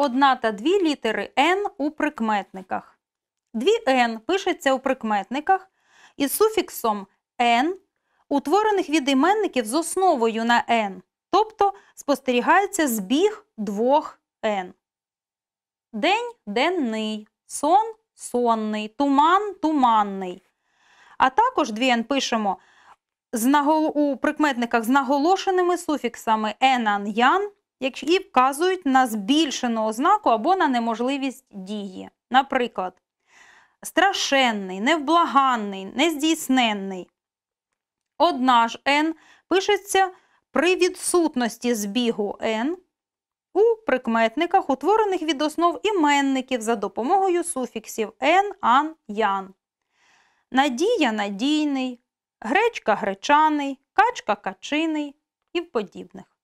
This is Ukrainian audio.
одна та дві літери Н у прикметниках. Дві Н пишеться у прикметниках із суфіксом Н, утворених від іменників з основою на Н, тобто спостерігається збіг двох Н. День денний, сон сонний, туман туманний. А також дві Н пишемо у прикметниках з наголошеними суфіксами енан-ян які вказують на збільшену ознаку або на неможливість дії. Наприклад, страшенний, невблаганний, нездійсненний. Одна ж N пишеться при відсутності збігу N у прикметниках, утворених від основ іменників за допомогою суфіксів N, ан, ян. Надія надійний, гречка гречаний, качка качиний і подібних.